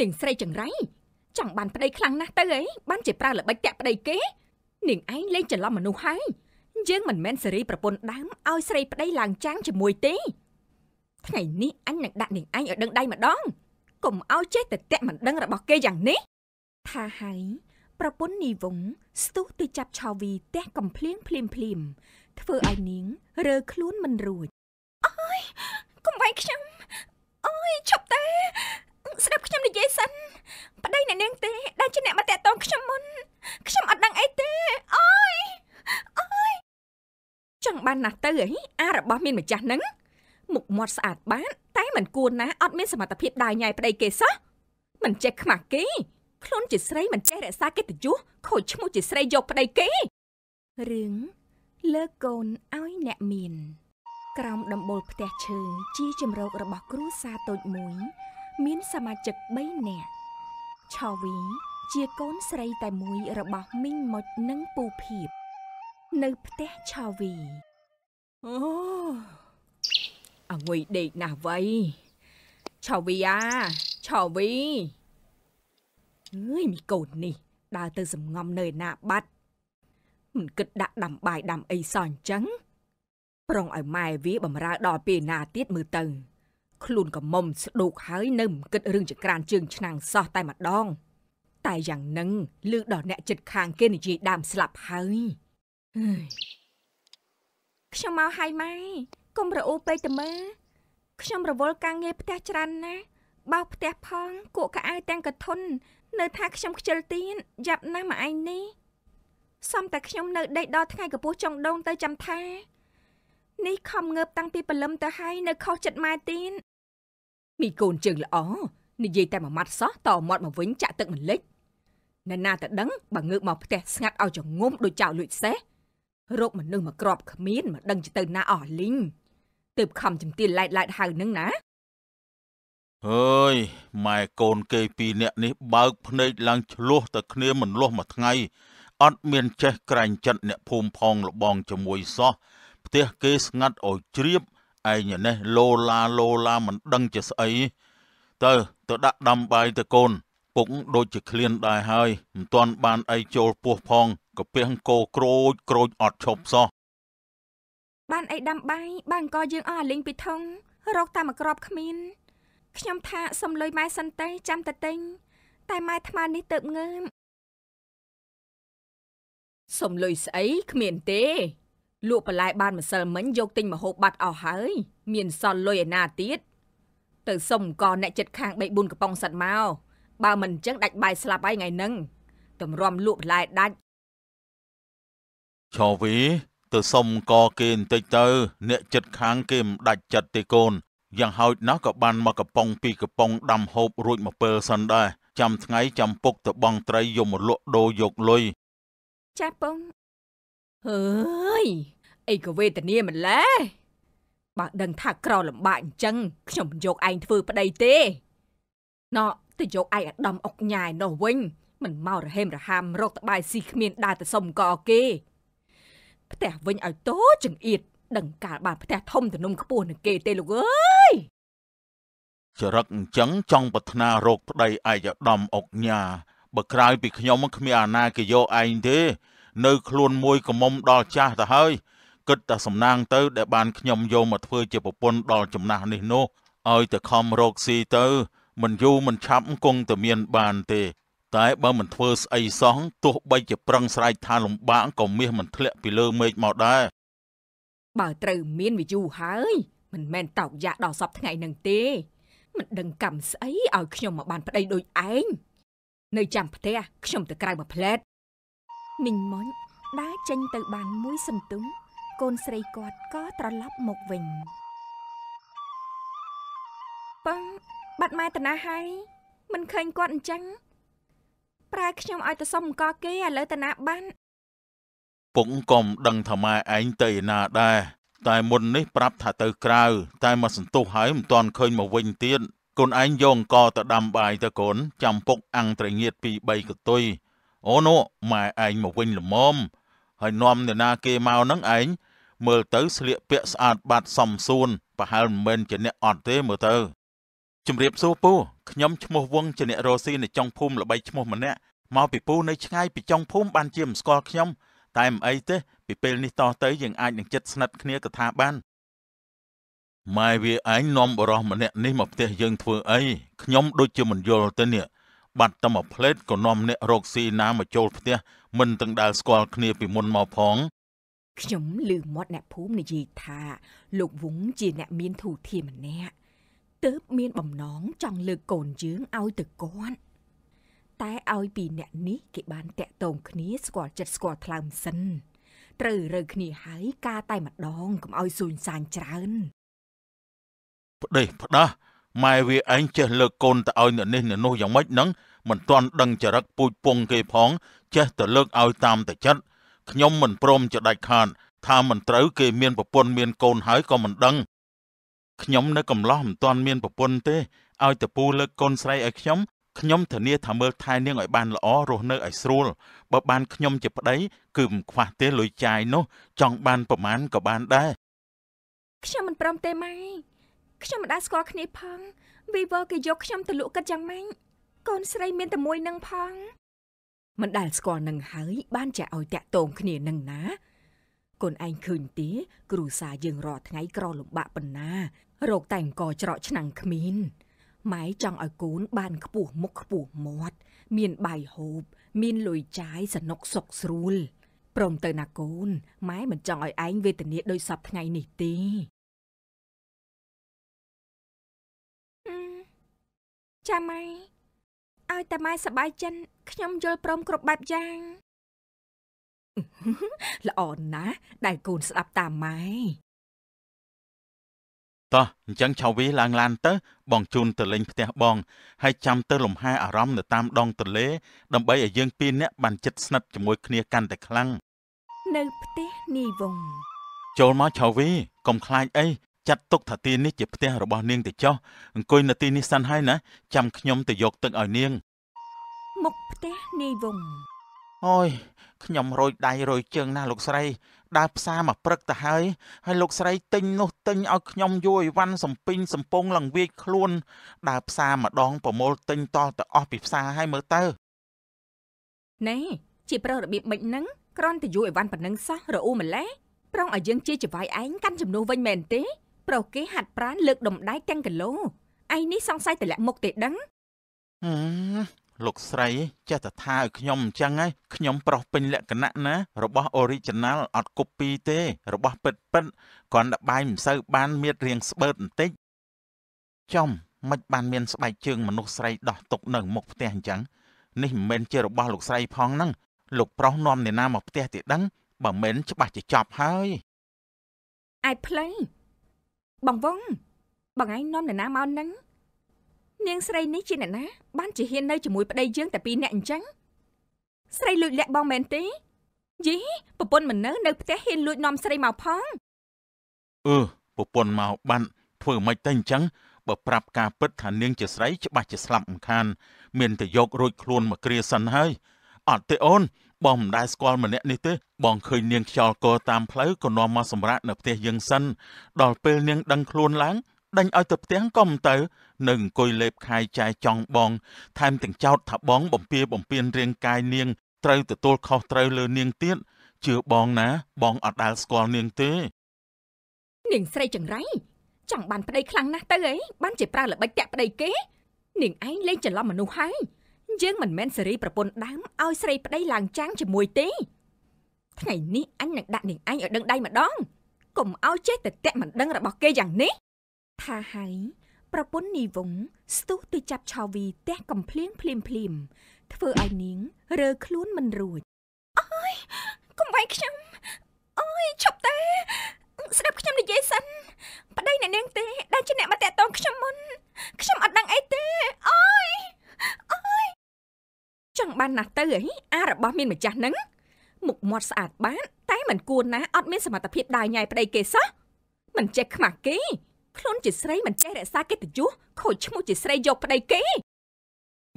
នាងស្រីចង្រៃចង់បានប្តីខ្លាំងណាស់ទៅអីបានជាប្រើល្បិចតាក់ប្តីគេនាងឯងលេងច្រឡំមនុស្សហើយយើងមិនមែនសេរីប្រពន្ធដើមឲ្យស្រីប្តីឡើងចាំងជាមួយទេថ្ងៃនេះអញនឹងដាក់នាងឯងឲ្យដឹងដៃម្ដង កុំឲ្យចេះតែតាក់មិនដឹងរបស់គេយ៉ាងនេះថាហើយប្រពន្ធនីវងស្ទុះទៅចាប់ឆាវីផ្ទះកំភ្លៀងភ្លាមភ្លាមធ្វើឲ្យនាងរើខ្លួនមិនរួចអើយបានណាស់ទៅអារបស់មានម្ចាស់ហ្នឹងមុខមាត់ស្អាតបាតតែមិនគួរណាអត់មានសមត្ថភាពដើរញ៉ៃប្តីគេសោះមិនចេះខ្មាស់គេខ្លួនជាស្រីមិនចេះរក្សាកិត្តិយសខូចឈ្មោះជាស្រីយកប្តីគេរឿងលើកូនឲ្យអ្នកមាន ក្រោមដំបូលផ្ទះឈើជាជំរករបស់គ្រួសារតូចមួយ មានសមាជិក3នាក់ឆូវី ជាកូនស្រីតែមួយរបស់មីងមុចនិងពូភៀបនៅផ្ទះឆូវីអូអងុយដេកណាស់វៃឆវីអាឆវីអើយមីកូននេះ ដើរទៅសំងំនៅឯណាបាត់មិនគិតដាក់ដាំបាយដាំអីសោះអញ្ចឹងប្រុងឲ្យម៉ែវាបំរើដល់ពេលណាទៀតមើលទៅខ្លួនក៏មុំស្ដូកហើយនៅមិនគិតរឿងចក្រានជើងឆ្នាំងសោះតែម្ដង តែយ៉ាងនឹងលឺដល់អ្នកចិត្តខាងគេនិយាយដើមស្លាប់ហើយអើយខ្ញុំមកហើយម៉ែកុំរអ៊ូពេកទៅមើលខ្ញុំរវល់ការងារផ្ទះច្រើនណាស់បោសផ្ទះផងគក់កៅអៅទាំងកធុននៅថាខ្ញុំខ្ជិលទៀនយ៉ាប់ណាស់មកឯងនេះសំតែខ្ញុំនៅដេកដល់ថ្ងៃកំពស់ចុងដងទៅចាំថានេះខំងើបតាំងពីព្រលឹមទៅហើយនៅខុសចិត្តម៉ែទៀនមីកូនជើងល្អនិយាយតែមួយម៉ាត់សោះតមាត់មកវិញចាក់ទឹកមិនលិចណ៎ណាតដឹងបើងើបមកផ្ទះស្ងាត់ឲ្យចងុំដូចចៅលួចសេះរោគមនុស្សមកក្របគ្មានមកដឹងទៅណាអស់លីងទើបខំជំទាវឡែកឡែកហៅនឹងណាអើយម៉ែកូនគេពីរនាក់នេះបើកភ្នែកឡើងឆ្លោះតែគ្នាមិនលោះមួយថ្ងៃអត់មាន ចេះក្រែងចិត្តអ្នកភូមិផង លបងជាមួយសោះផ្ទះគេស្ងាត់ឲ្យជ្រាបឯងនេះឡូឡាឡូឡាមិនដឹងជាស្អីទៅទៅដាក់ដាំបាយទៅកូនពុកដូចជាឃ្លានដែរហើយមិនទាន់បានអីចូលពោះផងកាពះគោក្រូច ក្រូចអត់ឈប់សោះបានអីដាំបាយបានក៏យើងអស់លីងពីថងរកតែមួយក្របគ្មានខ្ញុំថាសំលុយម៉ែសិនទេចាំតែទិញតែម៉ែថ្មនេះទៅងើមសំលុយស្អីគ្មានទេលក់បន្លែបានម្សិលមិញយកទិញម្ហូបបាត់អស់ហើយ មានសល់លុយឯណាទៀតទៅសុំកអ្នកចិត្តខាង3 4កំប៉ុងសិតមកបើមិនអញ្ចឹងដាច់បាយស្លាប់ហើយថ្ងៃហ្នឹងតម្រាំលក់បន្លែដាច់ឆូវីទៅសុំកគេបន្តិចទៅ អ្នកចិត្តខាងគេមិនដាច់ចិត្តទេកូនយ៉ាងហោចណាស់ក៏បានមកកំប៉ុងពីរកំប៉ុងដាំហូបរួចមកពេលសិនដែរចាំថ្ងៃចាំពុកទៅបងត្រីយកមកលក់ដូរយកលុយចាពងអើយអីក៏វេទនាមិនឡែបើដឹងថាក្រលំបាកអញ្ចឹងខ្ញុំមិនយកឯងធ្វើប្តីទេណោទៅយកឯអាដាមអុកញ៉ែនោះវិញ មិនមករហេមរហាមរកតបាយស៊ីគ្មានដើរទៅសុំក៏គេ ផ្ទះវិញឲ្យតូចចង្អៀតដឹងកាលបានផ្ទះធំទំនុំខ្ពស់នឹងគេទេលោកអើយចរិតអញ្ចឹងចង់ប្រាថ្នារោគប្តីឯកឧត្តមអុកញ៉ាបើក្រោយពីខ្ញុំគ្មានអាណាគេយកឯងទេ នៅខ្លួនមួយកំមុំដល់ចាស់ទៅហើយគិតតែសំណាងទៅ ដែល បានខ្ញុំយកមកធ្វើជាប្រពន្ធដល់ចំណាស់នេះនោះឲ្យតែខំរោគស៊ីទៅមិនយូរមិនឆាប់គង់តែមាន បានទេ តែបើមិនធ្វើស្អីសោះទោះបីជាប្រឹងស្រែកថាលំបាកក៏មាសមិនធ្លាក់ពីលើមេឃមកដែរបើត្រូវមានវាយូរហើយ មិនមែនតោកយ៉ាដល់សពថ្ងៃនឹងទេ មិនដឹងកម្មស្អីឲ្យខ្ញុំមកបានប្តីដូចឯងនៅចាំផ្ទះខ្ញុំទៅក្រៅមកផ្លែតមីងមុនដើរចេញទៅបានមួយសន្ទុំកូនស្រីគាត់ក៏ត្រឡប់មកវិញប៉ាបាត់ម៉ែតាណាហើយ មិនឃើញគាត់អញ្ចឹងប្រែខ្ញុំឲ្យទៅសុំអង្គគេឥឡូវតាណាបាន ពុកក៏មិនដឹងថាម៉ែឯងទៅឯណាដែរតែមុននេះប្រាប់ថាទៅក្រៅតែមកសន្ទុះហើយមិនទាន់ឃើញមកវិញទៀតកូនឯងយកអង្គទៅដាំបាយទៅកូនចាំពុកអាំងត្រងៀតពី3កតុយអូនោះម៉ែឯងមកវិញល្មមហើយនាំអ្នកណាគេមកហ្នឹងឯងមើលទៅស្លៀកពាក់ស្អាតបាត់សំសួនប្រហែលមិនមែនជាអ្នកអត់ទេមើលទៅជំរាបសួរពូខ្ញុំឈ្មោះវងជាអ្នករស់ស៊ីនៅចុងភូមិល្បីឈ្មោះម្នាក់មកពីពូនៅឆ្ងាយពីចុងភូមិបានជាមិនស្គាល់ខ្ញុំ តែមិនអីទេពីពេលនេះតទៅយើងអាចនឹងចិត្តស្និទ្ធគ្នាក៏ថាបានម៉ែវាឯងនាំបរោះម្នាក់នេះមកផ្ទះយើងធ្វើអីខ្ញុំដូចជាមិនយល់ទៅនេះបាត់តែមួយផ្លេតក៏នាំអ្នករកស៊ីណាមកចូលផ្ទះមិនទាំងដាល់ស្គាល់គ្នាពីមុនមកផងខ្ញុំឮមាត់អ្នកភូមិនិយាយថាលោកវងជាអ្នក មានធូធាម្នាក់ទើបមានបំណងចង់លើកកូនយើងឲ្យទៅគាត់តែឲ្យពីអ្នកនេះគេបានតាក់ទងគ្នាស្គាល់ចិត្តស្គាល់ថ្លើមសិនត្រូវរើគ្នាហើយការតែម្ដងកុំឲ្យសួញសាញច្រើនផ្ដេសផ្ដាស់ម៉ែវាឯងចេះលើកកូនទៅឲ្យអ្នកនេះអ្នកនោះយ៉ាងម៉េចហ្នឹងមិនទាន់ដឹងចរិតពូជពងគេផងចេះតែលើកឲ្យតាមតែចិត្តខ្ញុំមិនព្រមចដាច់ខានថាមិនត្រូវ គេមានប្រពន្ធមានកូនហើយក៏មិនដឹងខ្ញុំនៅកំឡោះមិនទាន់មានប្រពន្ធទេឲ្យតពូលើកកូនស្រីឲ្យខ្ញុំខ្ញុំធានាថាមើលថែនាងឲ្យបានល្អរស់នៅឲ្យស្រួលបើបានខ្ញុំជាប្តីគឺមិនខ្វះទេលុយចាយនោះចង់បានប្រមាណក៏បានដែរខ្ញុំមិនព្រមទេម៉ែខ្ញុំមិនដែលស្គាល់គ្នាផងវីវើគេយកខ្ញុំទៅលក់គិតយ៉ាងម៉េចកូនស្រីមានតែមួយនឹងផងមិនដែលស្គាល់នឹងហើយបានចេះឲ្យតាក់ទងគ្នានឹងណាកូនឯងឃើញទេគ្រូសាយើងរាល់ថ្ងៃក្រលំបាក់ប៉ុណ្ណារោគតែអង្គច្រកឆ្នាំងគ្មានម៉ែចង់ឲ្យកូនបានខ្ពស់មុខខ្ពស់មាត់មានបាយហូប មានលុយចាយសនុកសុខស្រួលព្រមទៅណាកូនម៉ែមិនចង់ឲ្យឯងវេទនាដោយសពថ្ងៃនេះទេចាំម៉ែឲ្យតែម៉ែសบายចិនខ្ញុំយល់ព្រមគ្រប់បែបយ៉ាងល្អណាស់ដែលកូនស្ដាប់តាមម៉ែតោះអញ្ចឹងឆាវីឡើងឡានទៅបងជូនទៅលេង ផ្ទះបង ហើយចាំទៅលំហែអារម្មណ៍នៅតាមដងទន្លេដើម្បីឲ្យយើង ពីរនាក់បានចិត្តស្និទ្ធជាមួយគ្នាកាន់តែខ្លាំងនៅផ្ទះនេះវង ចូលមកឆាវីកុំខ្លាចអីចាត់ទុកថាទីនេះជាផ្ទះរបស់នាងទៅចុះអង្គុយនៅទីនេះសិនហើយណាចាំខ្ញុំទៅយកទឹកឲ្យនាងមុខផ្ទះនេះវងអូយខ្ញុំរយដៃរយជើងណាស់លោកស្រីដើរផ្សារមកព្រឹកទៅហើយហើយលោកស្រីទិញនោះ ទិញឲ្យខ្ញុំយួយវ៉ាន់សំពីងសំពងឡើងវាយខ្លួន ដើរផ្សារម្ដងប្រមូលទិញតទៅអស់ពីផ្សារហើយមើលទៅណែជាប្រុសរបៀបបិចហ្នឹងគ្រាន់តែយួយអីវ៉ាន់ប៉ុណ្ណឹងសោះរអ៊ូម្លេះប្រងឲ្យយើងជាចវាយឯងកាន់ចំនួនវិញមែនទេប្រុសគេហាត់ប្រានលើក ដំដៃទាំងគីឡូឯនេះសង្ស័យតម្លាក់មុខទេដឹងលោកស្រីចេះតែថាឲ្យខ្ញុំអញ្ចឹងហើយខ្ញុំប្រោះពេញលក្ខណៈណារបស់ original អត់ copy ទេរបស់ពិតពិតគ្រាន់តែបាយមិនសូវបាន មានរាងស្បើតបន្តិចចំមិនបាន មានស្បែកជើងមនុស្សស្រីដោះទុកនៅមុខផ្ទះអញ្ចឹងនេះមិនមែនជារបស់លោកស្រីផងហ្នឹងលោកប្រុសនាំអ្នកណាមកផ្ទះទៀតដឹងបើមិនច្បាស់ជាចប់ហើយអាយផ្លៃបងវងបងឯងនាំអ្នកណាមកហ្នឹងនាងស្រីនេះជាអ្នកណាបានជាហ៊ាននៅជាមួយប្តីយើងតែពីរនាក់អញ្ចឹងស្រីលួចលាក់បងមែនទេយីប្រពន្ធមិននៅនៅផ្ទះហ៊ានលួចនាំស្រីមកផងអឺប្រពន្ធមកបាន ធ្វើមិនតែអញ្ចឹងបើប្រាប់ការពិតថានាងជាស្រីច្បាស់ជាស្លាប់មិនខាន មានតែយករួចខ្លួនមកគ្រាសិនហើយអត់ទេអូន បងមិនដែលស្គាល់ម្នាក់នេះទេបងឃើញនាងខ្យល់កតាមផ្លូវក៏នាំមកសម្រាប់នៅផ្ទះយើងសិនដល់ពេលនាងដឹងខ្លួនឡើងដេញឲ្យទៅផ្ទះក៏មិនទៅនៅអង្គុយលេបខាយចាយចង់បង ថែមទាំងចោទថាបងបំពៀបំពៀនរាងកាយនាងត្រូវទទួលខុសត្រូវលើនាងទៀតជឿបងណា បងអត់ដាល់ស្គាល់នាងទេនាងស្រីចង្រៃចង់បានប្តីខ្លាំងណាស់ទៅអីបានជាប្រើល្បិចតាក់ប្តីគេនាងឯងលេងច្រឡំមនុស្សហើយយើងមិនមែនសេរីប្រពន្ធដើមឲ្យស្រីប្តីឡើងចាងជាមួយទេថ្ងៃនេះអញនឹងដាក់នាងឯងឲ្យដឹងដៃម្ដងកុំឲ្យចេះតែតាក់មិនដឹងរបស់គេយ៉ាងនេះថាហើយប្រពន្ធនីវង ស្ទុះទៅចាប់ឆាវីទះកំភ្លៀងភ្លាមភ្លាមធ្វើឲ្យនាងរើខ្លួនមិនរួចអើយកុំវាយខ្ញុំអើយឈប់តែស្ដាប់ខ្ញុំនិយាយសិន ប្តីអ្នកនាង ទេដែលជាអ្នកមកតាក់ទងខ្ញុំមុន ខ្ញុំអត់ដឹងអីទេអើយអើយចង់បានណាស់ទៅអីអារបស់មានម្ចាស់ហ្នឹងមុខមាត់ស្អាតបាតតែមិនគួរណាស់អត់មានសមត្ថភាពដើរញ៉ៃប្តីគេសោះមិនចេះខ្មាស់គេខ្លួនជាស្រីមិនចេះរក្សាកិត្តិយសខូចឈ្មោះជាស្រីយកប្តីគេ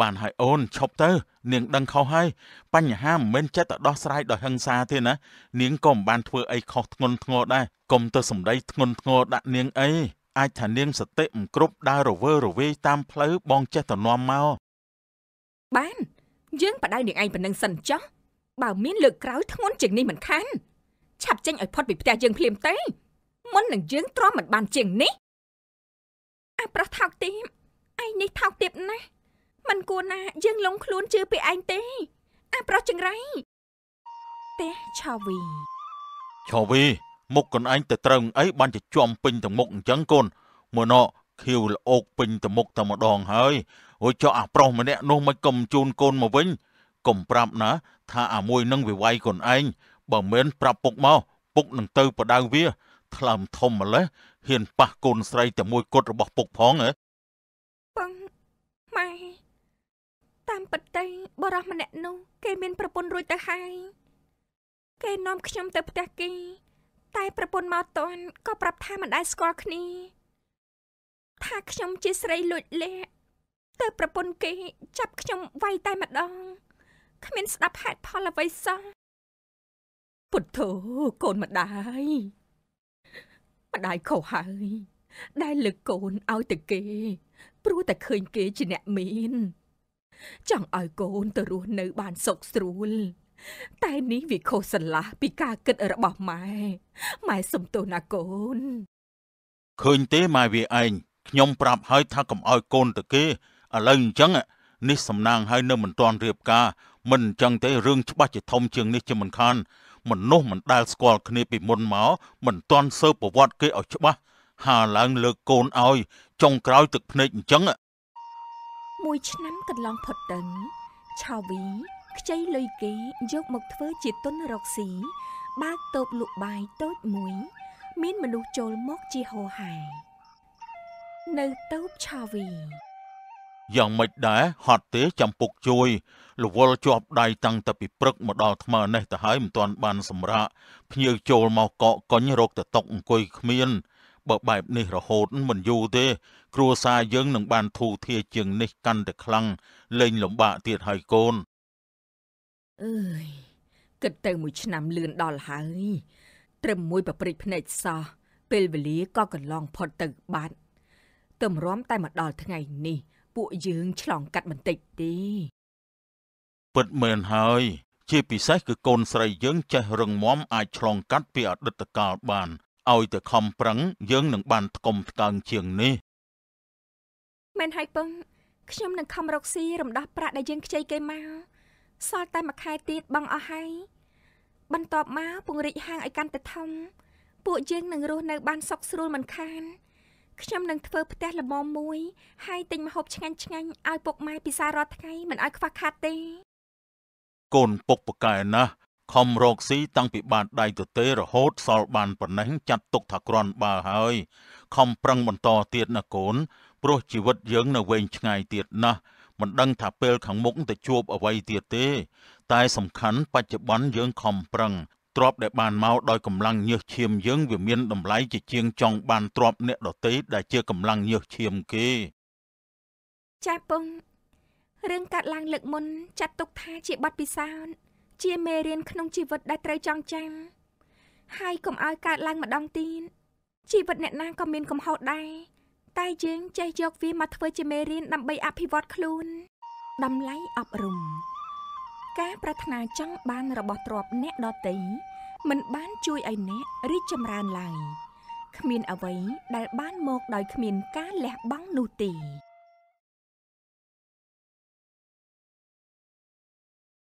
បានហើយអូនឈប់ទៅ នាង ដឹងខុសហើយបញ្ហាមិនមែនចិត្តទៅដោះស្រាយដោយហិង្សាទេណានាងក៏មិនបានធ្វើអីខុសធ្ងន់ធ្ងរដែរកុំទៅសំដីធ្ងន់ធ្ងរដាក់នាងអីអាចថានាងសតិមិនគ្រប់ដើររវើរវាយតាមផ្លូវបងចេះទៅនាំមកបានយើងបដៅនាងឯងប៉ុណ្ណឹងសិនចុះបើមានលើកក្រោយធ្ងន់ជាងនេះមិនខានឆាប់ចេញឲ្យផុតពីផ្ទះយើងភ្លាមទេមុននឹងយើងទ្រាំមិនបានជាងនេះអាប្រុសថោកទាបឯងនេះថោកទាបណាស់មិនគួរណា យើងលងខ្លួនជឿពីឯងទេអាប្រុសចង្រៃផ្ទះឆាវីឆាវី មុខកូនឯងទៅត្រឹងអីបានជាជំពេញទាំងមុខអញ្ចឹងកូនមើលណោខៀវលអោកពេញទាំងមុខតែម្ដងហើយរួចចោះអាប្រុសម្នាក់នោះមិនកំជូនកូនមកវិញកុំប្រាប់ណា ថាអាមួយនឹងវិវាយកូនឯងបើមិនប្រាប់ពុកមកពុកនឹងទៅបដៅវាថ្លើមធំម្លេះហ៊ានប៉ះកូនស្រីតែមួយគត់របស់ពុកផងហ៎បងម៉ែតាមពិតទៅបរោះម្នាក់នោះ គេមានប្រពន្ធរួចទៅហើយគេនាំ ខ្ញុំទៅ ផ្ទះគេតែ ប្រពន្ធមកតន់ក៏ប្រាប់ថាមិនដែលស្គាល់គ្នា ថាខ្ញុំជាស្រីលួចលាក់តែប្រពន្ធគេចាប់ខ្ញុំវាយតែម្ដងគ្មានស្ដាប់ហេតុផលអ្វីសោះពុទ្ធោកូនម្ដាយម្ដាយខុសហើយ ដែលលើកកូនឲ្យទៅគេ ព្រោះតែឃើញគេជាអ្នកមានចង់ឲ្យកូនទៅរស់នៅបានសុខស្រួលតែនេះវាខុសស្រឡះពីការគិតរបស់ម៉ែម៉ែសុំទោសណាកូនឃើញទេម៉ែវាឯងខ្ញុំប្រាប់ហើយថាកុំឲ្យកូនទៅគេឥឡូវអញ្ចឹងនេះសំណាងហើយនៅមិនទាន់រៀបការមិនអញ្ចឹងទេរឿងច្បាស់ជាធំជាងនេះជាមិនខានមនុស្សមិនដែលស្គាល់គ្នាពីមុនមកមិនតន់សើប្រវត្តិគេឲ្យច្បាស់ហើឡើង លើកូនឲ្យចុងក្រោយទឹកភ្នែកអញ្ចឹងមួយឆ្នាំកន្លងផុតទៅឆាវីខ្ចីលុយគេយកមកធ្វើជាទុនរកស៊ីបើកតូបលក់បាយតូចមួយ មានមនុស្សចូលមកជាហោហែនៅតូបឆាវីយ៉ាងម៉េចដែរហត់ទេចាំពុកជួយរវល់ជាប់ដៃតាំងតែពីព្រឹកមកដល់ថ្មនេះទៅហើយមិនទាន់បានសម្រាកភ្ញៀវចូលមកកកកុញរកតតុកអង្គុយគ្មាន បើបែបនេះរហូតមិនយូរទេគ្រួសារយើងនឹងបានធូរធារជាងនេះកាន់តែខ្លាំងលែងលំបាកទៀតហើយកូនអើយគិតទៅមួយឆ្នាំលឿនដល់ហើយត្រឹមមួយប្រព្រឹត្តភ្នែកសោះពេលវេលាក៏កន្លងផុតទៅបាត់ទម្រាំតែមកដល់ថ្ងៃនេះពួកយើងឆ្លងកាត់បន្តិចទេពិតមែនហើយ ជាពិសេសគឺកូនស្រីយើង ចេះរឹងមាំអាចឆ្លងកាត់ពីអតីតកាលបានឲ្យតែខំប្រឹងយើងនឹងបានថ្កុំថ្កើងជាងនេះមែនហើយពឹងខ្ញុំនឹងខំរកស៊ីរំដោះប្រាក់ដែលយើងខ្ចីគេមកសល់តែមួយខែទៀតបងអស់ហើយបន្ទាប់មកពង្រីកហាងឲ្យកាន់តែធំ ពួកយើងនឹងរស់នៅបានសុខស្រួលមិនខានខ្ញុំនឹងធ្វើផ្ទះល្មមមួយហើយទិញម្ហូបឆ្ងាញ់ឆ្ងាញ់ឲ្យពុកម៉ែពិសាររាល់ថ្ងៃមិនឲ្យខ្វះខាតទេកូនពុកប៉កែណាស់ខំរកស៊ីតាំងពីបានដៃទទេរហូតសល់បានប៉ុណ្ណេះចាត់ទុកថាក្រាន់បើហើយខំប្រឹងបន្តទៀតណាកូនព្រោះជីវិតយើងនៅវែងឆ្ងាយទៀតណាស់មិនដឹងថាពេលខាងមុខទៅជួបអ្វីទៀតទេ តែសំខាន់បច្ចុប្បន្នយើងខំប្រឹងទ្រព្យដែលបានមកដោយកម្លាំងញើសឈាមយើង វាមានតម្លៃជាជាងចង់បានទ្រព្យអ្នកដទៃដែលជាកម្លាំងញើសឈាមគេចាស់ពងរឿងកាត់ឡើងលើកមុនចាត់ទុកថាជាបទពិសោធន៍ជាមេរៀនក្នុងជីវិតដែលត្រូវចងចាំ ហើយកុំឲ្យកើតឡើងម្ដងទៀតជីវិតអ្នកណាក៏មានកំហុសដែរតែយើងចេះយកវាមកធ្វើជាមេរៀនដើម្បីអភិវឌ្ឍខ្លួនតម្លៃអប់រំការប្រាថ្នាចង់បានរបស់ទ្រព្យអ្នកដតីមិនបានជួយឲ្យអ្នករីកចម្រើនឡើយគ្មានអ្វីដែលបានមកដោយគ្មានការលះបង់នោះទេ